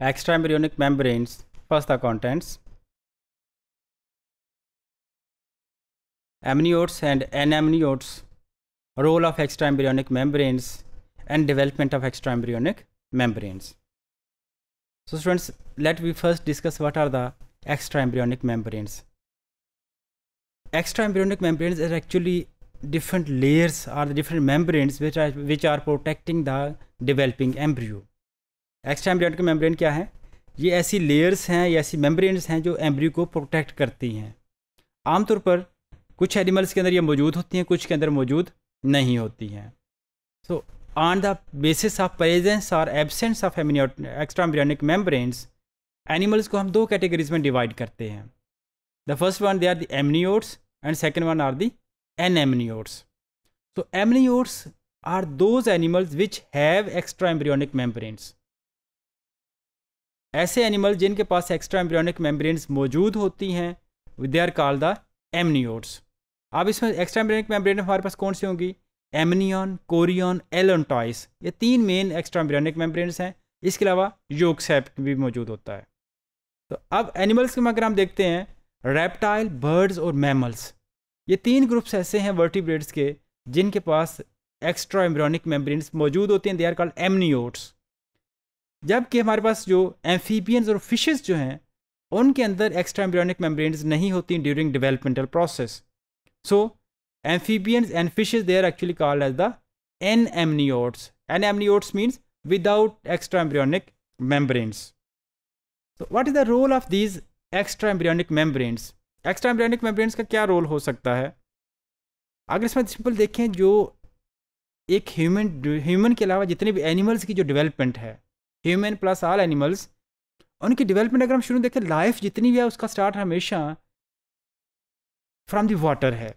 extraembryonic membranes, first the contents. Amniotes and anamniotes, role of extraembryonic membranes and development of extraembryonic membranes. So students, let we first discuss what are the extraembryonic membranes. Extraembryonic membranes are actually different layers or the different membranes which are which are protecting the developing embryo. Extra embryonic membrane क्या है ये ऐसी layers हैं या ऐसी membranes हैं जो embryo को प्रोटेक्ट करती हैं आमतौर पर कुछ एनिमल्स के अंदर ये मौजूद होती हैं कुछ के अंदर मौजूद नहीं होती हैं so on the basis of presence और absence of extra embryonic membranes animals को हम दो कैटेगरीज में डिवाइड करते हैं the first one they are the amniotes and second one are the anamniotes तो amniotes are those animals which have extra embryonic membranes ऐसे animal जिनके पास एक्स्ट्रा एम्ब्रियोनिक मेम्ब्रेन्स मौजूद होती हैं they are call the amniotes अब इसमें एक्स्ट्रा एम्ब्रियोनिक मेम्ब्रेन हमारे पास कौन सी होंगी एमनियन कोरियन एलोनटॉइस ये तीन मेन एक्स्ट्रा एम्ब्रियोनिक मेम्ब्रेन्स हैं इसके अलावा योगसेप्ट भी मौजूद होता है तो अब एनिमल्स के अगर हम देखते हैं रेप्टाइल बर्ड्स और मैमल्स ये तीन ग्रुप्स ऐसे हैं वर्टिब्रेट्स के जिनके पास एक्स्ट्रा एम्ब्रियोनिक मेम्ब्रेन्स मौजूद होते हैं दे आर कॉल्ड एमनियोट्स जबकि हमारे पास जो एम्फीबियंस और फिशेज़ जो हैं उनके अंदर एक्स्ट्रा एम्ब्रियोनिक मेम्ब्रेन नहीं होती during developmental process so amphibians and fishes they are actually called as the anamniotes anamniotes means without extra embryonic membranes तो what is the role of these extra embryonic membranes extra embryonic membranes का क्या role हो सकता है अगर इसमें simple देखें जो एक ह्यूमन ह्यूमन के अलावा जितने भी एनिमल्स की जो डिवेलपमेंट है ह्यूमन प्लस आल एनिमल्स उनकी डेवलपमेंट अगर हम शुरू देखें लाइफ जितनी भी है उसका स्टार्ट हमेशा फ्रॉम द वाटर है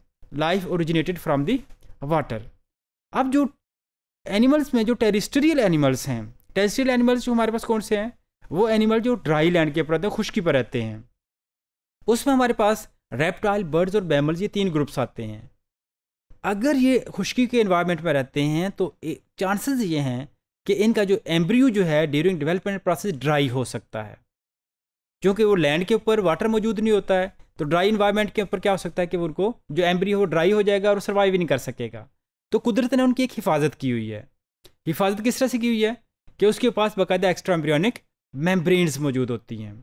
life originated from the water अब जो एनिमल्स में जो टेरिस्ट्रियल एनिमल्स हैं टेरिस्ट्रियल एनिमल्स जो हमारे पास कौन से हैं वो एनिमल जो ड्राई लैंड के ऊपर रहते हैं खुश्की पर रहते हैं उसमें हमारे पास रेप्टाइल बर्ड्स और बैमल्स ये तीन ग्रुप्स आते हैं अगर ये खुश्की के एनवायरमेंट में रहते हैं तो चांसेस ये हैं कि इनका जो एम्ब्रियो जो है ड्यूरिंग डेवलपमेंट प्रोसेस ड्राई हो सकता है क्योंकि वो लैंड के ऊपर वाटर मौजूद नहीं होता है तो ड्राई इन्वायरमेंट के ऊपर क्या हो सकता है कि उनको जो एम्ब्रियो वो ड्राई हो जाएगा और सर्वाइव नहीं कर सकेगा तो कुदरत ने उनकी एक हिफाजत की हुई है हिफाजत किस तरह से की हुई है कि उसके पास बाकायदा एक्स्ट्रा एम्ब्रियनिक मेम्ब्रेन्स मौजूद होती हैं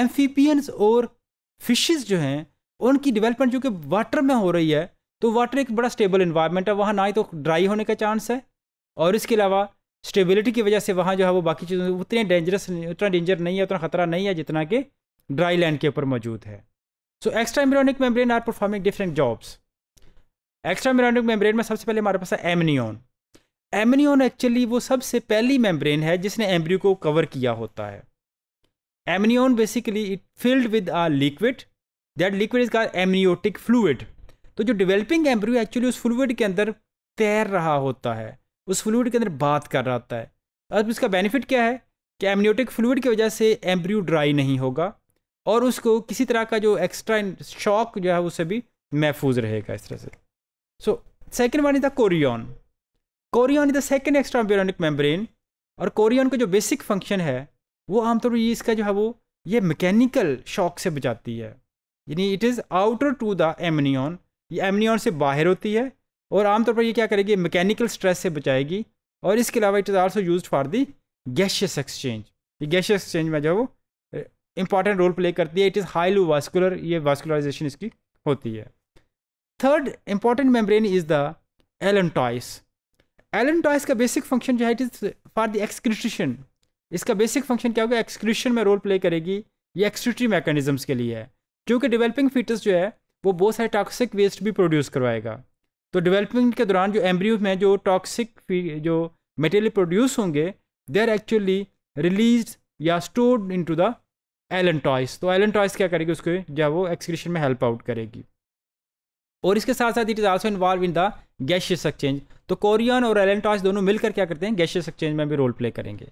एम्फीपियंस और फिशेस जो हैं उनकी डेवलपमेंट जो कि वाटर में हो रही है तो वाटर एक बड़ा स्टेबल इन्वायरमेंट है वहाँ ना ही तो ड्राई होने का चांस है और इसके अलावा स्टेबिलिटी की वजह से वहाँ जो है वो बाकी चीज़ों उतने डेंजरस उतना डेंजर नहीं है उतना खतरा नहीं है जितना कि ड्राई लैंड के ऊपर मौजूद है so extra embryonic membrane are performing different jobs extra embryonic membrane में सबसे पहले हमारे पास है एमनियन एमनियन एक्चुअली वो सबसे पहली मेम्ब्रेन है जिसने एम्ब्रियो को कवर किया होता है amnion basically it filled with a liquid that liquid is call amniotic fluid तो जो डिवेलपिंग एम्ब्रियो एक्चुअली उस फ्लूड के अंदर तैर रहा होता है उस फ्लूड के अंदर बात कर रहा होता है अब इसका बेनिफिट क्या है कि एमनियोटिक फ्लूड की वजह से एम्ब्रियो ड्राई नहीं होगा और उसको किसी तरह का जो एक्स्ट्रा शॉक जो है उसे भी महफूज रहेगा इस तरह से so second one is the chorion chorion is the second extra embryonic membrane और कोरियन का जो बेसिक फंक्शन है वो आमतौर पर इसका जो है वो ये मैकेनिकल शॉक से बचाती है यानी it is outer to the amnion ये एमनियन से बाहर होती है और आमतौर पर ये क्या करेगी मैकेनिकल स्ट्रेस से बचाएगी और इसके अलावा it is also use for the gaseous exchange ये गैशियस एक्सचेंज में जो है वो इंपॉर्टेंट रोल प्ले करती है इट इज़ लू वास्कुलर ये वास्कुलराइजेशन इसकी होती है third important membrane is the allantois allantois का बेसिक फंक्शन जो है it is for the excretion इसका बेसिक फंक्शन क्या होगा एक्सक्रिशन में रोल प्ले करेगी ये एक्सक्रिटरी मैकेनिज्म्स के लिए है क्योंकि डेवलपिंग फीटस जो है वो बहुत सारे टॉक्सिक वेस्ट भी प्रोड्यूस करवाएगा तो डेवलपमेंट के दौरान जो एम्ब्रियो में जो टॉक्सिक जो मटेरियल प्रोड्यूस होंगे दे आर एक्चुअली रिलीज या stored into the allantois तो एलन क्या करेगी उसके जब वो एक्सक्रीशन में हेल्प आउट करेगी और इसके साथ साथ it is also involve in the gaseous exchange तो कोरियन और एलेंटॉयस दोनों मिलकर क्या करते हैं गैशियस एक्सचेंज में भी रोल प्ले करेंगे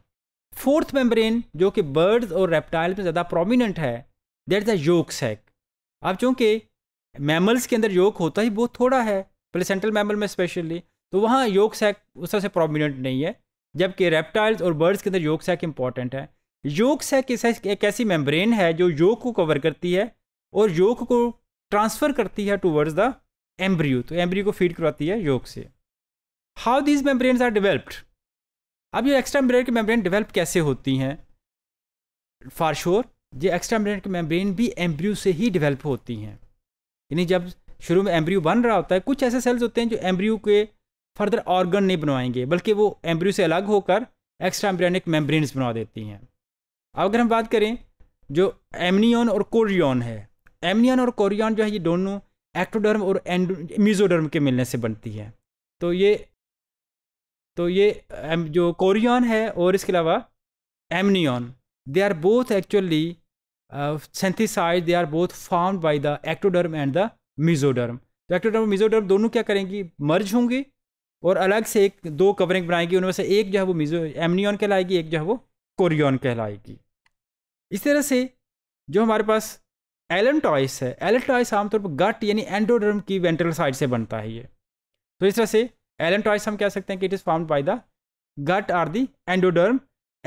फोर्थ मेम्ब्रेन जो कि बर्ड्स और रेप्टाइल में ज़्यादा प्रोमिनेंट है that is the yolk sac अब चूंकि मैमल्स के अंदर योक होता ही बहुत थोड़ा है प्लेसेंटल मैमल में स्पेशली तो वहाँ योग सैक उस तरह से प्रोमिनेंट नहीं है जबकि रेप्टाइल्स और बर्ड्स के अंदर योग सैक इंपॉर्टेंट है योग सैक एक ऐसी मेम्ब्रेन है जो योग को कवर करती है और योग को ट्रांसफ़र करती है टूवर्ड्स द एम्ब्रियो तो एम्ब्रियो को फीड करवाती है योग से how these membranes are developed अब ये extra embryonic membrane develop कैसे होती हैं फार श्योर ये एक्स्ट्रा एम्ब्रेन की मेम्ब्रेन भी एम्ब्रियो से ही डिवेल्प होती हैं यानी जब शुरू में एम्ब्रियो बन रहा होता है कुछ ऐसे सेल्स होते हैं जो एम्ब्रियो के फर्दर ऑर्गन नहीं बनवाएंगे बल्कि वो एम्ब्रियो से अलग होकर एक्स्ट्रा एम्ब्रियनिक मेम्ब्रेन्स बना देती हैं अब अगर हम बात करें जो एमनियन और कोरियन है एमनियन और कोरियन जो है ये दोनों एक्टोडर्म और म्यूजोडर्म के मिलने से बनती है तो ये तो ये जो कोरियन है और इसके अलावा amnion they are both actually synthesise they are both form by the ectoderm and the mesoderm तो एक्टोडर्म और मिजोडर्म दोनों क्या करेंगी मर्ज होंगी और अलग से एक दो कवरिंग बनाएगी उनमें से एक जो है वो मिजो एमनियन कहलाएगी एक जो है वो कोरियन कहलाएगी इस तरह से जो हमारे पास एलन टॉयस है एलन टॉयस आमतौर पर गट यानी एंडोडर्म की वेंट्रल साइड से बनता है ये तो इस तरह से एलन टॉयस हम कह सकते हैं कि it is found by the gut or the endoderm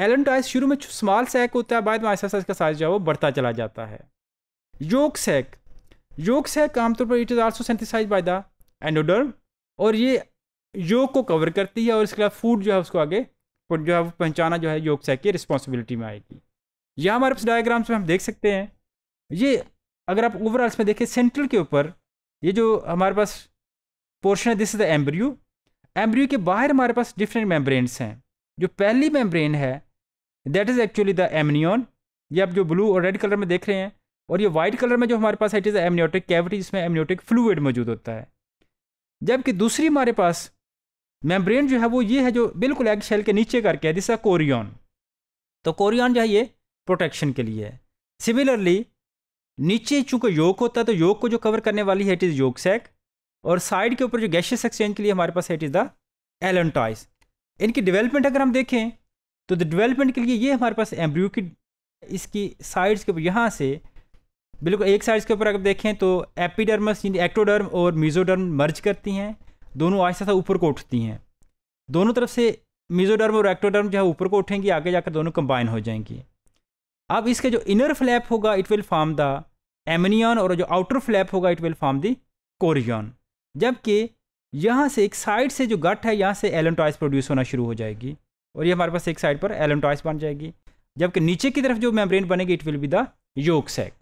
allantois शुरू में स्मॉल सैक होता है बाद में ऐसा इसका साइज जो है वो बढ़ता चला जाता है योक सैक योक्स है आमतौर पर it is also synthesise by the endoderm और ये योग को कवर करती है और इसके अलावा फूड जो है उसको आगे जो है वो पहुँचाना जो है योग सैक की रिस्पॉन्सिबिलिटी में आएगी यह हमारे पास डायग्राम्स में हम देख सकते हैं ये अगर आप ओवरऑल इसमें देखें सेंट्रल के ऊपर ये जो हमारे पास पोर्शन है this is the embryo embryo के बाहर हमारे पास डिफरेंट मेम्ब्रेन्स हैं जो पहली मेम्ब्रेन है that is actually the amnion ये आप जो ब्लू और रेड कलर में देख रहे हैं और ये वाइट कलर में जो हमारे पास है इट इज़ एमनियोटिक कैविटी जिसमें एमनियोटिक फ्लूड मौजूद होता है जबकि दूसरी हमारे पास मेम्ब्रेन जो है वो ये है जो बिल्कुल एग शेल के नीचे करके है जिसका कोरियन तो कोरियन जो है ये प्रोटेक्शन के लिए है सिमिलरली नीचे चूंकि योग होता है तो योग को जो कवर करने वाली है इट इज़ योग सेक और साइड के ऊपर जो गैशियस एक्सचेंज के लिए हमारे पास है इट इज़ द एलेंटाइज इनकी डेवलपमेंट अगर हम देखें तो द डेवलपमेंट के लिए ये हमारे पास एम्ब्रियो की इसकी साइड्स के ऊपर यहाँ से बिल्कुल एक साइज के ऊपर अगर देखें तो एपीडर्मस एक्टोडर्म और मीजोडर्म मर्ज करती हैं दोनों आहिस्ता आहिस्ता ऊपर को उठती हैं दोनों तरफ से मीजोडर्म और एक्टोडर्म जो है ऊपर को उठेंगी आगे जाकर दोनों कंबाइन हो जाएंगी अब इसके जो इनर फ्लैप होगा it will form the amnion और जो आउटर फ्लैप होगा it will form the chorion जबकि यहाँ से एक साइड से जो गट है यहाँ से एलेंटॉइस प्रोड्यूस होना शुरू हो जाएगी और ये हमारे पास एक साइड पर एलेंटॉइस बन जाएगी जबकि नीचे की तरफ जो मेम्ब्रेन बनेगी it will be the yolk sac